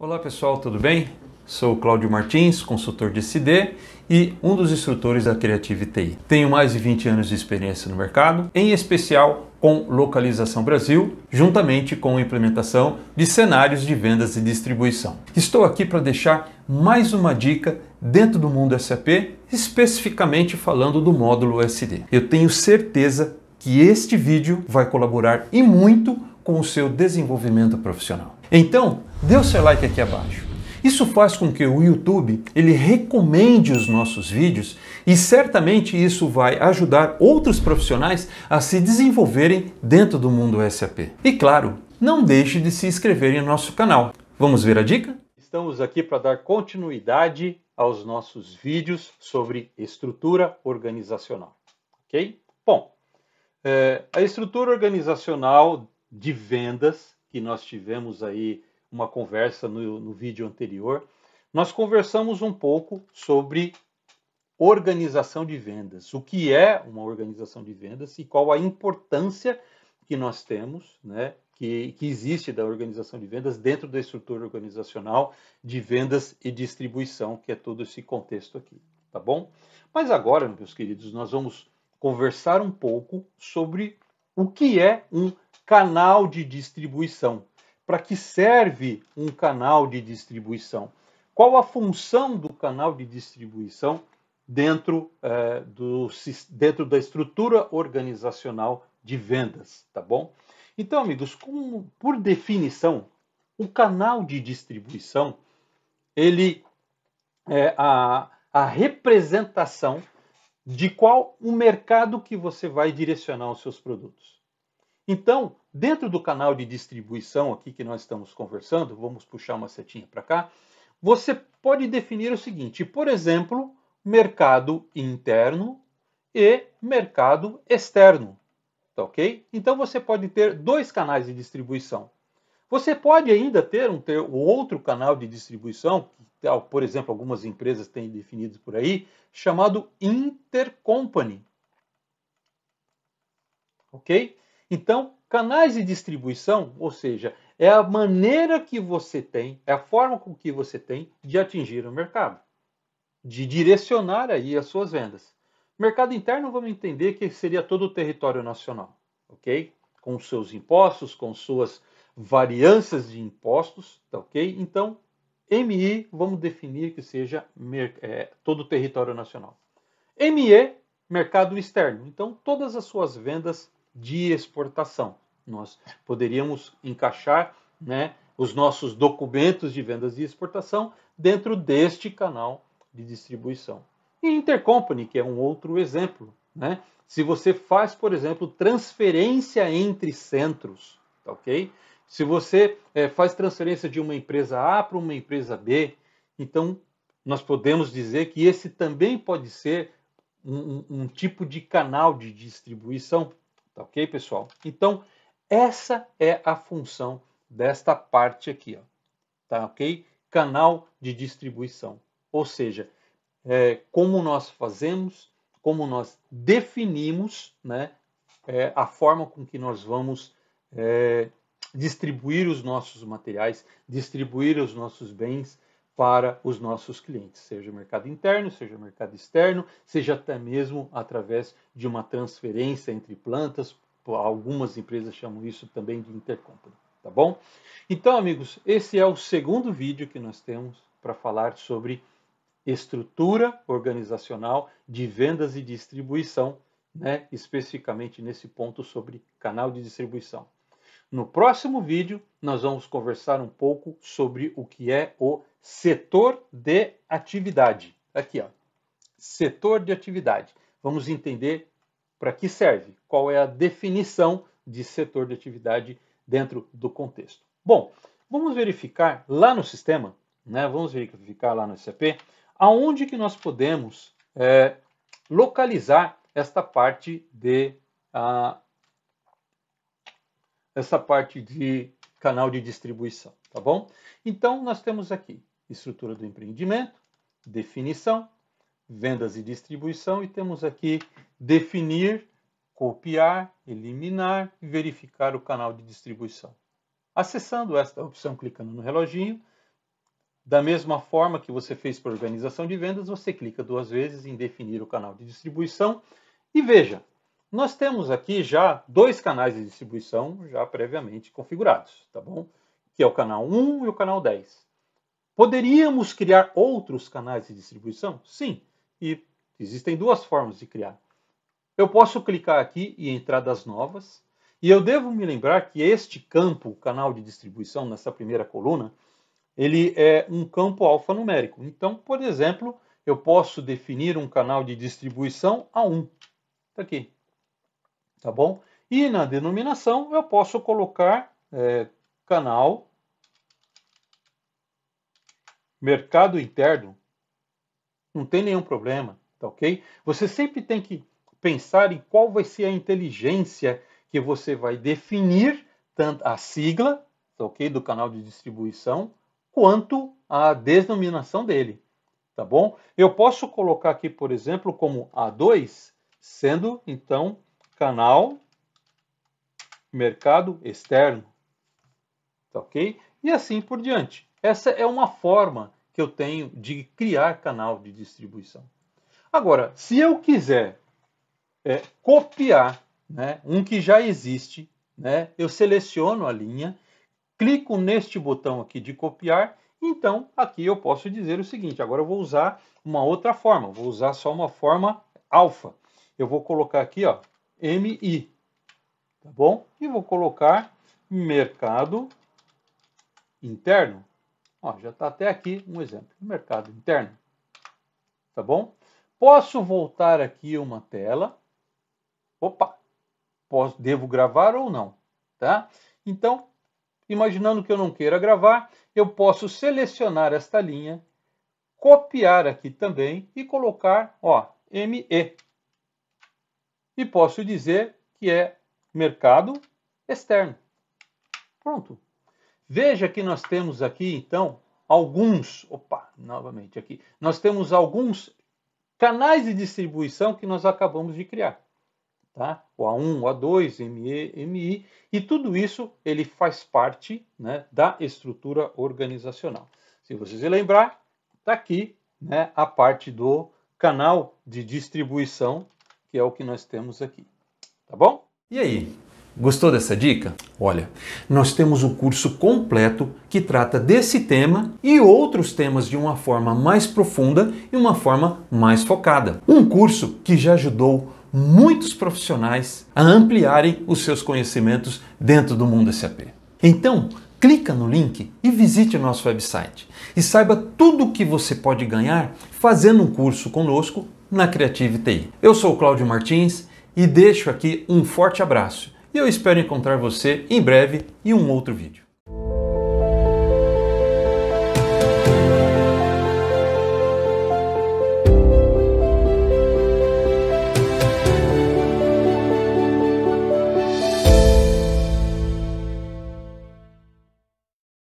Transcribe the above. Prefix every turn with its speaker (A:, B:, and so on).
A: Olá pessoal, tudo bem? Sou Cláudio Martins, consultor de SD e um dos instrutores da Creative TI. Tenho mais de 20 anos de experiência no mercado, em especial com localização Brasil, juntamente com a implementação de cenários de vendas e distribuição. Estou aqui para deixar mais uma dica dentro do mundo SAP, especificamente falando do módulo SD. Eu tenho certeza que este vídeo vai colaborar e muito com o seu desenvolvimento profissional. Então, dê o seu like aqui abaixo. Isso faz com que o YouTube ele recomende os nossos vídeos e certamente isso vai ajudar outros profissionais a se desenvolverem dentro do mundo SAP. E claro, não deixe de se inscrever em nosso canal. Vamos ver a dica? Estamos aqui para dar continuidade aos nossos vídeos sobre estrutura organizacional, ok? Bom, é, a estrutura organizacional de vendas que nós tivemos aí uma conversa no, no vídeo anterior, nós conversamos um pouco sobre organização de vendas, o que é uma organização de vendas e qual a importância que nós temos, né, que, que existe da organização de vendas dentro da estrutura organizacional de vendas e distribuição, que é todo esse contexto aqui, tá bom? Mas agora, meus queridos, nós vamos conversar um pouco sobre o que é um canal de distribuição. Para que serve um canal de distribuição? Qual a função do canal de distribuição dentro, eh, do, dentro da estrutura organizacional de vendas, tá bom? Então, amigos, com, por definição, o canal de distribuição ele é a, a representação de qual o mercado que você vai direcionar os seus produtos. Então, dentro do canal de distribuição aqui que nós estamos conversando, vamos puxar uma setinha para cá, você pode definir o seguinte, por exemplo, mercado interno e mercado externo, tá ok? Então você pode ter dois canais de distribuição. Você pode ainda ter um, ter um outro canal de distribuição, que, por exemplo, algumas empresas têm definido por aí, chamado intercompany, ok? Então, canais de distribuição, ou seja, é a maneira que você tem, é a forma com que você tem de atingir o mercado, de direcionar aí as suas vendas. Mercado interno, vamos entender que seria todo o território nacional, ok? Com seus impostos, com suas varianças de impostos, tá ok? Então, MI, vamos definir que seja é, todo o território nacional. ME, mercado externo. Então, todas as suas vendas de exportação. Nós poderíamos encaixar né, os nossos documentos de vendas de exportação dentro deste canal de distribuição. E Intercompany, que é um outro exemplo. Né? Se você faz, por exemplo, transferência entre centros, tá ok? Se você é, faz transferência de uma empresa A para uma empresa B, então nós podemos dizer que esse também pode ser um, um, um tipo de canal de distribuição Tá ok, pessoal? Então, essa é a função desta parte aqui, ó. Tá ok? Canal de distribuição. Ou seja, é, como nós fazemos, como nós definimos né, é, a forma com que nós vamos é, distribuir os nossos materiais, distribuir os nossos bens, para os nossos clientes, seja mercado interno, seja mercado externo, seja até mesmo através de uma transferência entre plantas. Algumas empresas chamam isso também de intercompany, tá bom? Então, amigos, esse é o segundo vídeo que nós temos para falar sobre estrutura organizacional de vendas e distribuição, né? especificamente nesse ponto sobre canal de distribuição. No próximo vídeo, nós vamos conversar um pouco sobre o que é o setor de atividade. Aqui, ó, setor de atividade. Vamos entender para que serve, qual é a definição de setor de atividade dentro do contexto. Bom, vamos verificar lá no sistema, né, vamos verificar lá no SAP, aonde que nós podemos é, localizar esta parte de a, essa parte de canal de distribuição, tá bom? Então nós temos aqui estrutura do empreendimento, definição, vendas e distribuição, e temos aqui definir, copiar, eliminar e verificar o canal de distribuição. Acessando esta opção, clicando no reloginho, da mesma forma que você fez para organização de vendas, você clica duas vezes em definir o canal de distribuição e veja, nós temos aqui já dois canais de distribuição já previamente configurados, tá bom? Que é o canal 1 e o canal 10. Poderíamos criar outros canais de distribuição? Sim, e existem duas formas de criar. Eu posso clicar aqui e entradas novas, e eu devo me lembrar que este campo, canal de distribuição, nessa primeira coluna, ele é um campo alfanumérico. Então, por exemplo, eu posso definir um canal de distribuição A1. Está aqui. Tá bom? E na denominação eu posso colocar é, canal mercado interno, não tem nenhum problema, tá ok? Você sempre tem que pensar em qual vai ser a inteligência que você vai definir tanto a sigla, tá ok, do canal de distribuição, quanto a denominação dele, tá bom? Eu posso colocar aqui, por exemplo, como A2, sendo então canal mercado externo, tá ok? E assim por diante. Essa é uma forma que eu tenho de criar canal de distribuição. Agora, se eu quiser é, copiar né, um que já existe, né, eu seleciono a linha, clico neste botão aqui de copiar, então aqui eu posso dizer o seguinte: agora eu vou usar uma outra forma, vou usar só uma forma alfa. Eu vou colocar aqui, ó, MI, tá bom? E vou colocar mercado interno. Ó, já está até aqui um exemplo do mercado interno. Tá bom? Posso voltar aqui uma tela. Opa! Posso, devo gravar ou não, tá? Então, imaginando que eu não queira gravar, eu posso selecionar esta linha, copiar aqui também e colocar, ó, ME. E posso dizer que é mercado externo. Pronto. Veja que nós temos aqui, então, alguns, opa, novamente aqui, nós temos alguns canais de distribuição que nós acabamos de criar. Tá? O A1, o A2, ME, MI, e tudo isso ele faz parte né, da estrutura organizacional. Se vocês lembrar, está aqui né, a parte do canal de distribuição, que é o que nós temos aqui. Tá bom? E aí, Gostou dessa dica? Olha, nós temos um curso completo que trata desse tema e outros temas de uma forma mais profunda e uma forma mais focada. Um curso que já ajudou muitos profissionais a ampliarem os seus conhecimentos dentro do mundo SAP. Então, clica no link e visite o nosso website e saiba tudo o que você pode ganhar fazendo um curso conosco na Creative TI. Eu sou o Cláudio Martins e deixo aqui um forte abraço e eu espero encontrar você em breve em um outro vídeo.